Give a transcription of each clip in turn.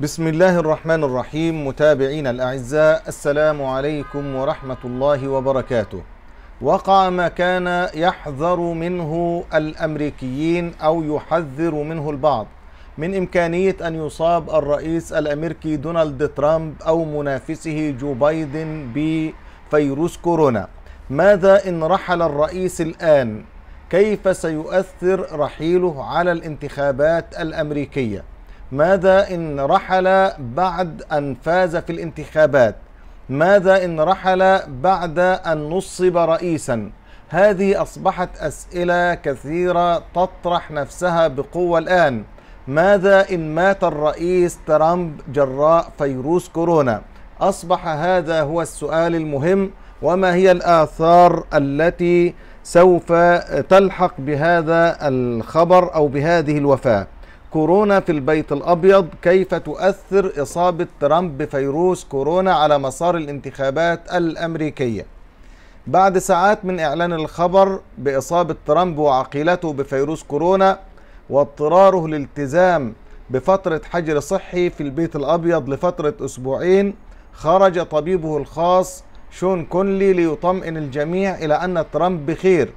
بسم الله الرحمن الرحيم متابعينا الأعزاء السلام عليكم ورحمة الله وبركاته وقع ما كان يحذر منه الأمريكيين أو يحذر منه البعض من إمكانية أن يصاب الرئيس الأمريكي دونالد ترامب أو منافسه جو بايدن بفيروس كورونا ماذا إن رحل الرئيس الآن؟ كيف سيؤثر رحيله على الانتخابات الأمريكية؟ ماذا إن رحل بعد أن فاز في الانتخابات ماذا إن رحل بعد أن نصب رئيسا هذه أصبحت أسئلة كثيرة تطرح نفسها بقوة الآن ماذا إن مات الرئيس ترامب جراء فيروس كورونا أصبح هذا هو السؤال المهم وما هي الآثار التي سوف تلحق بهذا الخبر أو بهذه الوفاة كورونا في البيت الأبيض كيف تؤثر إصابة ترامب بفيروس كورونا على مسار الانتخابات الأمريكية بعد ساعات من إعلان الخبر بإصابة ترامب وعقيلته بفيروس كورونا واضطراره للالتزام بفترة حجر صحي في البيت الأبيض لفترة أسبوعين خرج طبيبه الخاص شون كونلي ليطمئن الجميع إلى أن ترامب بخير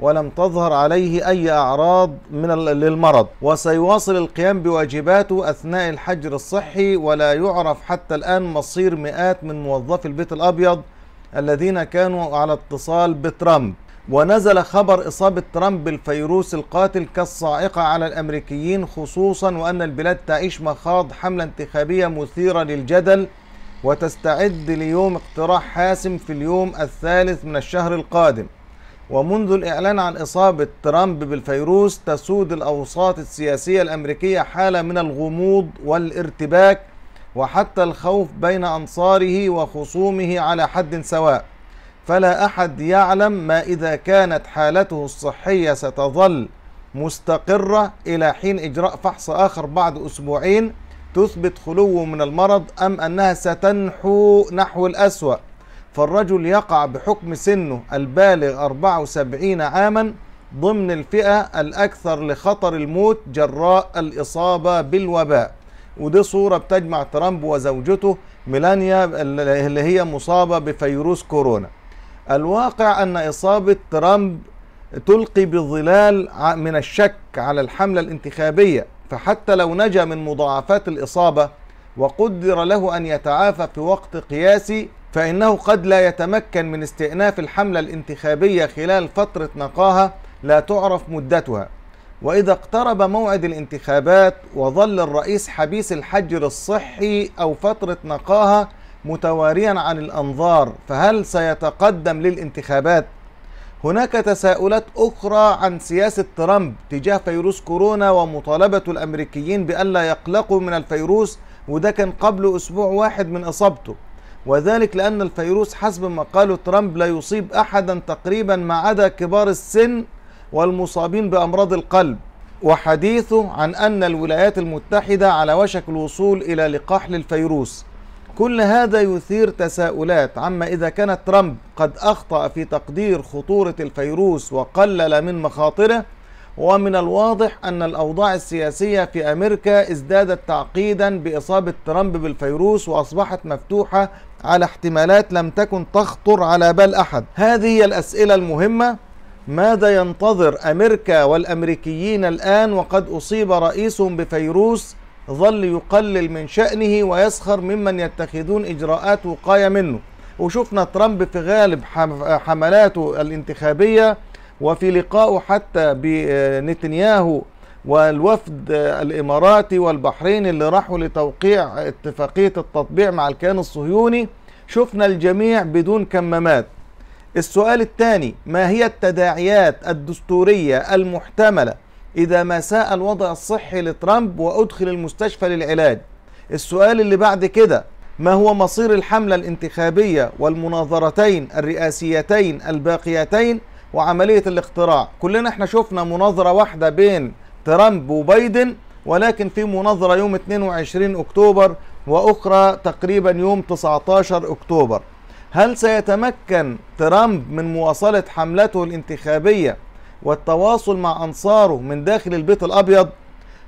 ولم تظهر عليه أي أعراض من للمرض وسيواصل القيام بواجباته أثناء الحجر الصحي ولا يعرف حتى الآن مصير مئات من موظفي البيت الأبيض الذين كانوا على اتصال بترامب ونزل خبر إصابة ترامب بالفيروس القاتل كالصاعقة على الأمريكيين خصوصا وأن البلاد تعيش مخاض حملة انتخابية مثيرة للجدل وتستعد ليوم اقتراح حاسم في اليوم الثالث من الشهر القادم ومنذ الإعلان عن إصابة ترامب بالفيروس تسود الأوساط السياسية الأمريكية حالة من الغموض والارتباك وحتى الخوف بين أنصاره وخصومه على حد سواء فلا أحد يعلم ما إذا كانت حالته الصحية ستظل مستقرة إلى حين إجراء فحص آخر بعد أسبوعين تثبت خلوه من المرض أم أنها ستنحو نحو الأسوأ فالرجل يقع بحكم سنه البالغ 74 عاما ضمن الفئة الأكثر لخطر الموت جراء الإصابة بالوباء ودي صورة بتجمع ترامب وزوجته ميلانيا اللي هي مصابة بفيروس كورونا الواقع أن إصابة ترامب تلقي بظلال من الشك على الحملة الانتخابية فحتى لو نجا من مضاعفات الإصابة وقدر له أن يتعافى في وقت قياسي فإنه قد لا يتمكن من استئناف الحملة الانتخابية خلال فترة نقاهة لا تعرف مدتها وإذا اقترب موعد الانتخابات وظل الرئيس حبيس الحجر الصحي أو فترة نقاهة متواريا عن الأنظار فهل سيتقدم للانتخابات؟ هناك تساؤلات أخرى عن سياسة ترامب تجاه فيروس كورونا ومطالبة الأمريكيين بألا يقلقوا من الفيروس وده كان قبل أسبوع واحد من إصابته وذلك لأن الفيروس حسب ما قاله ترامب لا يصيب أحدا تقريبا ما عدا كبار السن والمصابين بأمراض القلب وحديثه عن أن الولايات المتحدة على وشك الوصول إلى لقاح للفيروس كل هذا يثير تساؤلات عما إذا كان ترامب قد أخطأ في تقدير خطورة الفيروس وقلل من مخاطره ومن الواضح أن الأوضاع السياسية في أمريكا ازدادت تعقيدا بإصابة ترامب بالفيروس وأصبحت مفتوحة على احتمالات لم تكن تخطر على بال أحد هذه هي الأسئلة المهمة ماذا ينتظر أمريكا والأمريكيين الآن وقد أصيب رئيسهم بفيروس ظل يقلل من شأنه ويسخر ممن يتخذون إجراءات وقاية منه وشفنا ترامب في غالب حملاته الانتخابية وفي لقائه حتى بنتنياهو والوفد الاماراتي والبحرين اللي راحوا لتوقيع اتفاقيه التطبيع مع الكيان الصهيوني شفنا الجميع بدون كمامات السؤال الثاني ما هي التداعيات الدستوريه المحتمله اذا ما ساء الوضع الصحي لترامب وادخل المستشفى للعلاج السؤال اللي بعد كده ما هو مصير الحمله الانتخابيه والمناظرتين الرئاسيتين الباقيتين وعمليه الاقتراع كلنا احنا شفنا مناظره واحده بين ترامب وبايدن ولكن في مناظره يوم 22 اكتوبر واخرى تقريبا يوم 19 اكتوبر هل سيتمكن ترامب من مواصله حملته الانتخابيه والتواصل مع انصاره من داخل البيت الابيض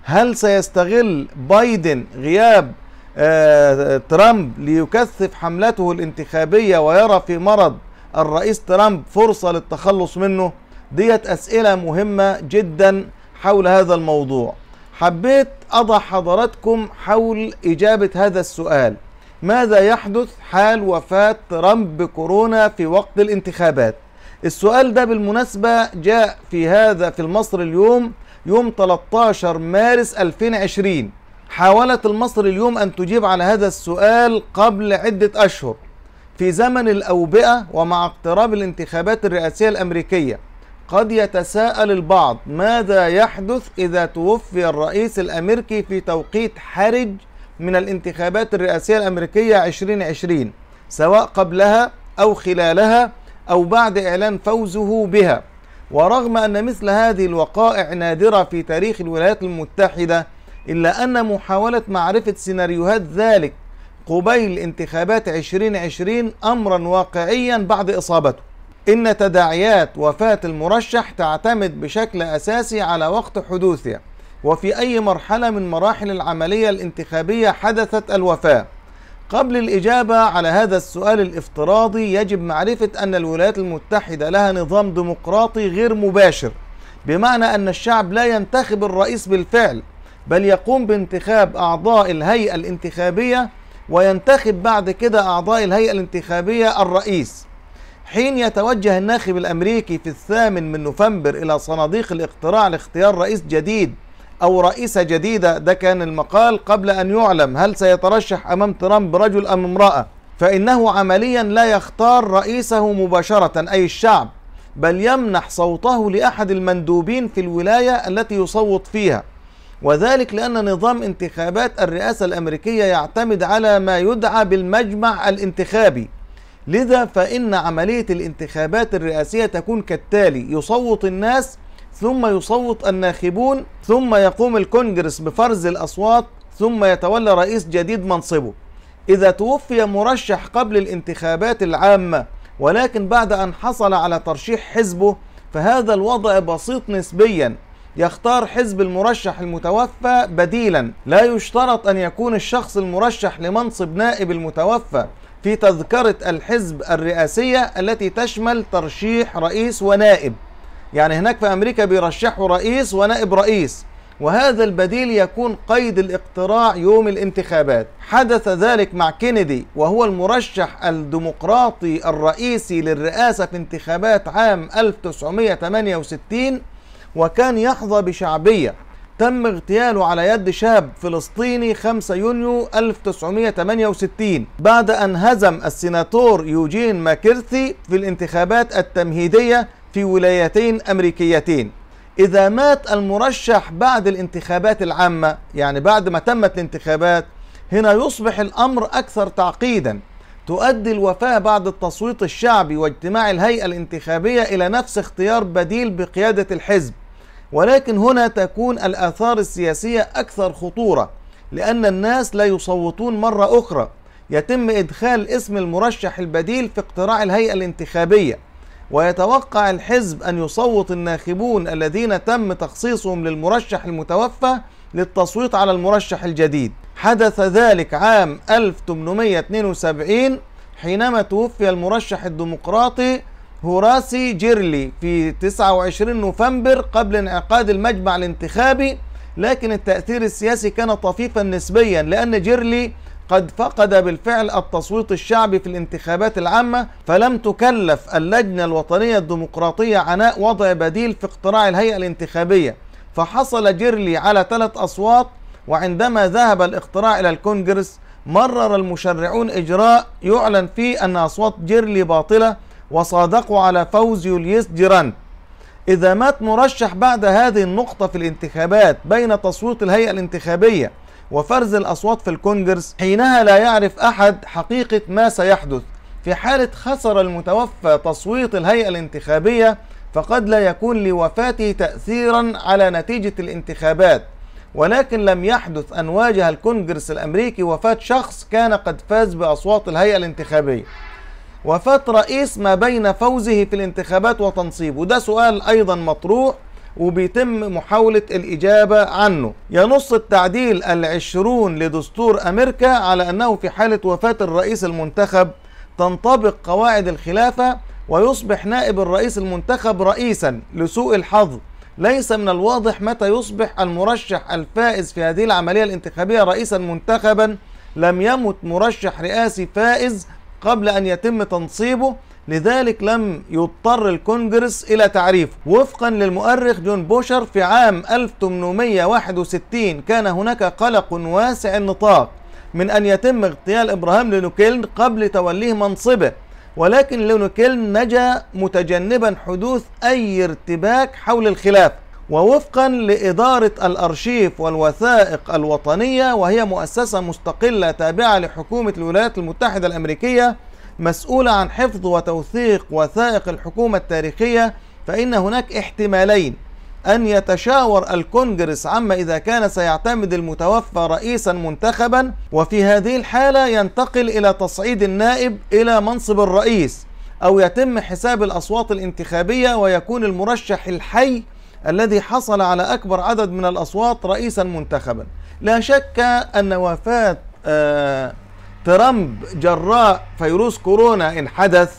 هل سيستغل بايدن غياب آه ترامب ليكثف حملته الانتخابيه ويرى في مرض الرئيس ترامب فرصة للتخلص منه ديت أسئلة مهمة جدا حول هذا الموضوع حبيت أضع حضراتكم حول إجابة هذا السؤال ماذا يحدث حال وفاة ترامب بكورونا في وقت الانتخابات السؤال ده بالمناسبة جاء في هذا في المصري اليوم يوم 13 مارس 2020 حاولت المصري اليوم أن تجيب على هذا السؤال قبل عدة أشهر في زمن الأوبئة ومع اقتراب الانتخابات الرئاسية الأمريكية قد يتساءل البعض ماذا يحدث إذا توفي الرئيس الأمريكي في توقيت حرج من الانتخابات الرئاسية الأمريكية 2020 سواء قبلها أو خلالها أو بعد إعلان فوزه بها ورغم أن مثل هذه الوقائع نادرة في تاريخ الولايات المتحدة إلا أن محاولة معرفة سيناريوهات ذلك قبيل انتخابات 2020 أمرا واقعيا بعد إصابته إن تداعيات وفاة المرشح تعتمد بشكل أساسي على وقت حدوثها وفي أي مرحلة من مراحل العملية الانتخابية حدثت الوفاة قبل الإجابة على هذا السؤال الافتراضي يجب معرفة أن الولايات المتحدة لها نظام ديمقراطي غير مباشر بمعنى أن الشعب لا ينتخب الرئيس بالفعل بل يقوم بانتخاب أعضاء الهيئة الانتخابية وينتخب بعد كده أعضاء الهيئة الانتخابية الرئيس حين يتوجه الناخب الأمريكي في الثامن من نوفمبر إلى صناديق الاقتراع لاختيار رئيس جديد أو رئيسة جديدة ده كان المقال قبل أن يعلم هل سيترشح أمام ترامب رجل أم امرأة فإنه عمليا لا يختار رئيسه مباشرة أي الشعب بل يمنح صوته لأحد المندوبين في الولاية التي يصوت فيها وذلك لأن نظام انتخابات الرئاسة الأمريكية يعتمد على ما يدعى بالمجمع الانتخابي لذا فإن عملية الانتخابات الرئاسية تكون كالتالي يصوت الناس ثم يصوت الناخبون ثم يقوم الكونجرس بفرز الأصوات ثم يتولى رئيس جديد منصبه إذا توفي مرشح قبل الانتخابات العامة ولكن بعد أن حصل على ترشيح حزبه فهذا الوضع بسيط نسبيا يختار حزب المرشح المتوفى بديلا لا يشترط أن يكون الشخص المرشح لمنصب نائب المتوفى في تذكرة الحزب الرئاسية التي تشمل ترشيح رئيس ونائب يعني هناك في أمريكا بيرشحوا رئيس ونائب رئيس وهذا البديل يكون قيد الاقتراع يوم الانتخابات حدث ذلك مع كينيدي وهو المرشح الديمقراطي الرئيسي للرئاسة في انتخابات عام 1968 وكان يحظى بشعبية تم اغتياله على يد شاب فلسطيني 5 يونيو 1968 بعد أن هزم السيناتور يوجين ماكيرثي في الانتخابات التمهيدية في ولايتين أمريكيتين إذا مات المرشح بعد الانتخابات العامة يعني بعد ما تمت الانتخابات هنا يصبح الأمر أكثر تعقيدا تؤدي الوفاة بعد التصويت الشعبي واجتماع الهيئة الانتخابية إلى نفس اختيار بديل بقيادة الحزب ولكن هنا تكون الآثار السياسية أكثر خطورة لأن الناس لا يصوتون مرة أخرى يتم إدخال اسم المرشح البديل في اقتراع الهيئة الانتخابية ويتوقع الحزب أن يصوت الناخبون الذين تم تخصيصهم للمرشح المتوفى للتصويت على المرشح الجديد حدث ذلك عام 1872 حينما توفي المرشح الديمقراطي هوراسي جيرلي في 29 نوفمبر قبل انعقاد المجمع الانتخابي لكن التأثير السياسي كان طفيفا نسبيا لأن جيرلي قد فقد بالفعل التصويت الشعبي في الانتخابات العامة فلم تكلف اللجنة الوطنية الديمقراطية عناء وضع بديل في اقتراع الهيئة الانتخابية فحصل جيرلي على ثلاث أصوات وعندما ذهب الاقتراع إلى الكونجرس مرر المشرعون إجراء يعلن فيه أن أصوات جيرلي باطلة وصادقوا على فوز يوليس جيران إذا مات مرشح بعد هذه النقطة في الانتخابات بين تصويت الهيئة الانتخابية وفرز الأصوات في الكونجرس حينها لا يعرف أحد حقيقة ما سيحدث في حالة خسر المتوفى تصويت الهيئة الانتخابية فقد لا يكون لوفاته تأثيرا على نتيجة الانتخابات ولكن لم يحدث أن واجه الكونجرس الأمريكي وفاة شخص كان قد فاز بأصوات الهيئة الانتخابية وفاة رئيس ما بين فوزه في الانتخابات وتنصيبه ده سؤال أيضا مطروح وبيتم محاولة الإجابة عنه ينص التعديل العشرون لدستور أمريكا على أنه في حالة وفاة الرئيس المنتخب تنطبق قواعد الخلافة ويصبح نائب الرئيس المنتخب رئيسا لسوء الحظ ليس من الواضح متى يصبح المرشح الفائز في هذه العملية الانتخابية رئيسا منتخبا لم يمت مرشح رئاسي فائز قبل أن يتم تنصيبه لذلك لم يضطر الكونجرس إلى تعريفه وفقا للمؤرخ جون بوشر في عام 1861 كان هناك قلق واسع النطاق من أن يتم اغتيال إبراهام لينوكيلن قبل توليه منصبه ولكن لينوكيلن نجا متجنبا حدوث أي ارتباك حول الخلافة ووفقا لإدارة الأرشيف والوثائق الوطنية وهي مؤسسة مستقلة تابعة لحكومة الولايات المتحدة الأمريكية مسؤولة عن حفظ وتوثيق وثائق الحكومة التاريخية فإن هناك احتمالين أن يتشاور الكونجرس عما إذا كان سيعتمد المتوفى رئيسا منتخبا وفي هذه الحالة ينتقل إلى تصعيد النائب إلى منصب الرئيس أو يتم حساب الأصوات الانتخابية ويكون المرشح الحي الذي حصل على أكبر عدد من الأصوات رئيسا منتخبا لا شك أن وفاة آه، ترامب جراء فيروس كورونا إن حدث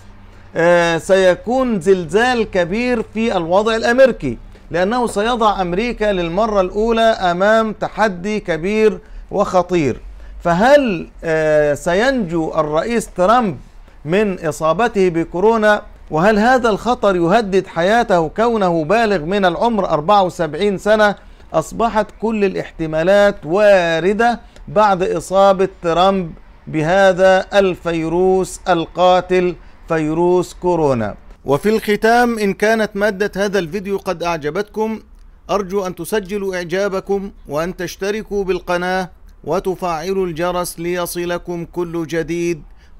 آه، سيكون زلزال كبير في الوضع الأمريكي لأنه سيضع أمريكا للمرة الأولى أمام تحدي كبير وخطير فهل آه، سينجو الرئيس ترامب من إصابته بكورونا وهل هذا الخطر يهدد حياته كونه بالغ من العمر 74 سنة أصبحت كل الاحتمالات واردة بعد إصابة ترامب بهذا الفيروس القاتل فيروس كورونا وفي الختام إن كانت مادة هذا الفيديو قد أعجبتكم أرجو أن تسجلوا إعجابكم وأن تشتركوا بالقناة وتفعلوا الجرس ليصلكم كل جديد